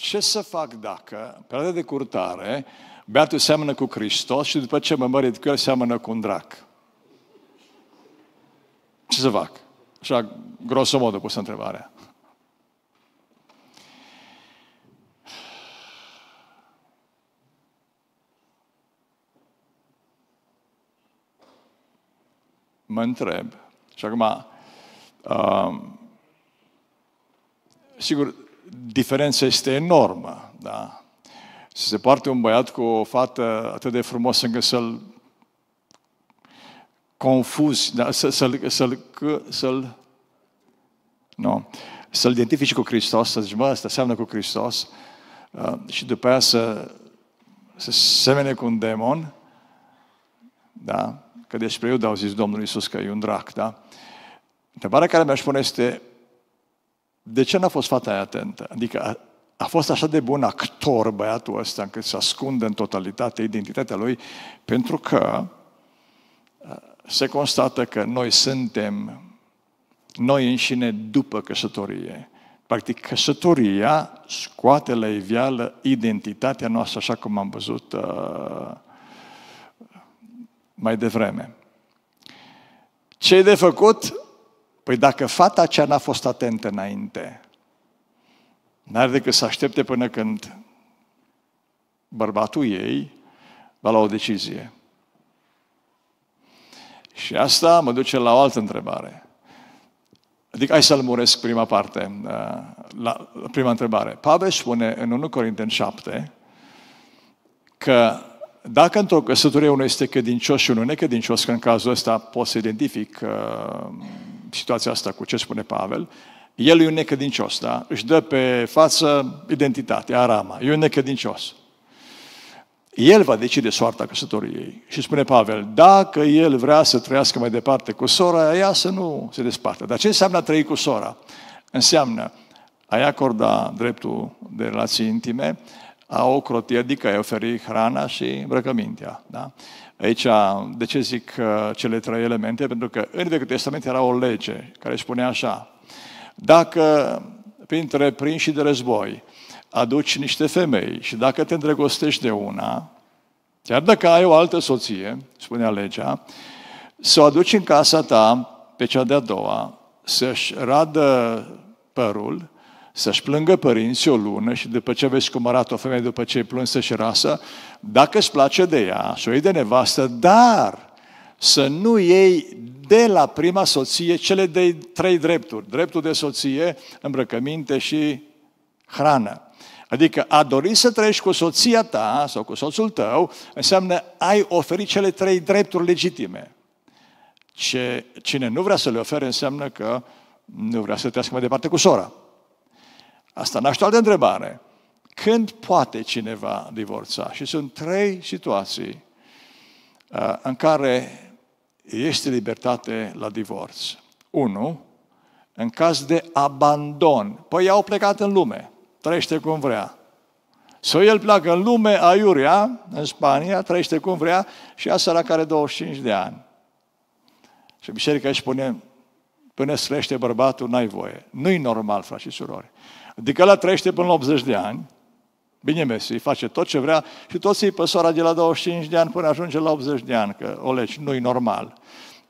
Ce să fac dacă, în perioada de curtare, beatul seamănă cu Hristos și după ce mă mărit cu el, seamănă cu un drac? Ce să fac? Așa, grosomodă pus întrebarea. mă întreb, și acum, uh, sigur, diferența este enormă, da? Să se poarte un băiat cu o fată atât de frumoasă încât să-l confuzi, da? să, l să-l, să-l, nu, să-l identifici cu Hristos, să zici, mă, asta seamănă cu Hristos, uh, și după aia să, să semene cu un demon, da? Că despre Iuda au zis Domnul Iisus că e un drac, da? Întrebarea care mi-aș pune este, de ce n-a fost fata aia atentă? Adică a, a fost așa de bun actor băiatul ăsta încât să ascunde în totalitate identitatea lui, pentru că se constată că noi suntem noi înșine după căsătorie. Practic, căsătoria scoate la iveală identitatea noastră, așa cum am văzut uh, mai devreme. Ce e de făcut? Păi dacă fata aceea n-a fost atentă înainte, n-ar decât să aștepte până când bărbatul ei va lua o decizie. Și asta mă duce la o altă întrebare. Adică hai să muresc prima parte, uh, la prima întrebare. Pavel spune în 1 Corinteni 7 că dacă într-o căsătorie unul este credincios și unul necredincios, că în cazul ăsta pot să identific uh, situația asta cu ce spune Pavel, el e un necădincios, da? Își dă pe față identitatea, arama. E un necădincios. El va decide soarta căsătoriei. Și spune Pavel, dacă el vrea să trăiască mai departe cu sora, ea să nu se despartă. Dar ce înseamnă a trăi cu sora? Înseamnă a-i acorda dreptul de relații intime, a ocroti, adică ai oferi hrana și îmbrăcămintea. Da? Aici, de ce zic uh, cele trei elemente? Pentru că în Vechiul Testament era o lege care spunea așa, dacă printre prinși de război aduci niște femei și dacă te îndrăgostești de una, chiar dacă ai o altă soție, spunea legea, să o aduci în casa ta pe cea de-a doua, să-și radă părul să-și plângă părinții o lună și după ce vezi cum arată o femeie, după ce e plânsă și rasă, dacă îți place de ea, să o iei de nevastă, dar să nu iei de la prima soție cele de trei drepturi. Dreptul de soție, îmbrăcăminte și hrană. Adică a dori să trăiești cu soția ta sau cu soțul tău înseamnă ai oferit cele trei drepturi legitime. Ce, cine nu vrea să le ofere înseamnă că nu vrea să trăiască mai departe cu sora. Asta naște aș de întrebare. Când poate cineva divorța? Și sunt trei situații uh, în care este libertate la divorț. Unu În caz de abandon. Păi au plecat în lume. Trăiește cum vrea. Să el pleacă în lume, aiurea, în Spania, trăiește cum vrea și s-a care 25 de ani. Și biserica își spune, până străiește bărbatul, n-ai voie. Nu-i normal, frați și surori. Adică la trăiește până la 80 de ani, bine mersi, face tot ce vrea și tot să-i păsoara de la 25 de ani până ajunge la 80 de ani, că o legi nu-i normal.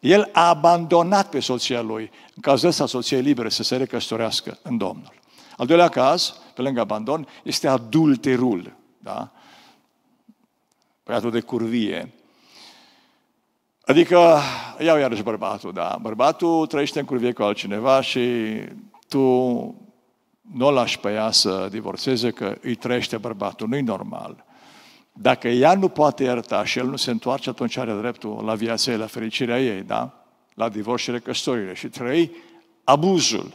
El a abandonat pe soția lui. În cazul ăsta, soția e liberă să se recăsătorească în Domnul. Al doilea caz, pe lângă abandon, este adulterul. Da? băiatul de curvie. Adică, iau iarăși bărbatul, da. Bărbatul trăiește în curvie cu altcineva și tu nu o lași pe ea să divorțeze că îi trăiește bărbatul, nu-i normal. Dacă ea nu poate ierta și el nu se întoarce, atunci are dreptul la viața ei, la fericirea ei, da? La divorț și recăsătorire. Și trei, abuzul.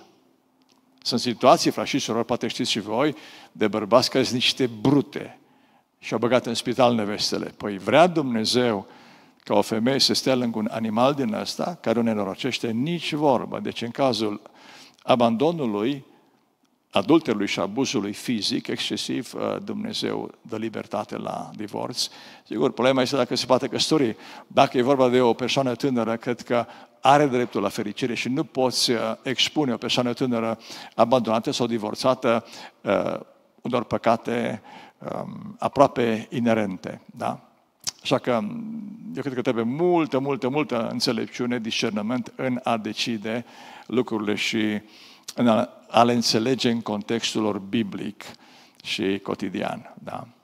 Sunt situații, frașii și surori, poate știți și voi, de bărbați care sunt niște brute și au băgat în spital nevestele. Păi vrea Dumnezeu ca o femeie să stea lângă un animal din ăsta care nu ne norocește nici vorbă. Deci în cazul abandonului, adulterului și abuzului fizic excesiv, uh, Dumnezeu dă libertate la divorț. Sigur, problema este dacă se poate căsători. Dacă e vorba de o persoană tânără, cred că are dreptul la fericire și nu poți uh, expune o persoană tânără abandonată sau divorțată uh, unor păcate um, aproape inerente. Da? Așa că um, eu cred că trebuie multă, multă, multă înțelepciune, discernământ în a decide lucrurile și uh, în a, a le înțelege în contextul lor biblic și cotidian. Da?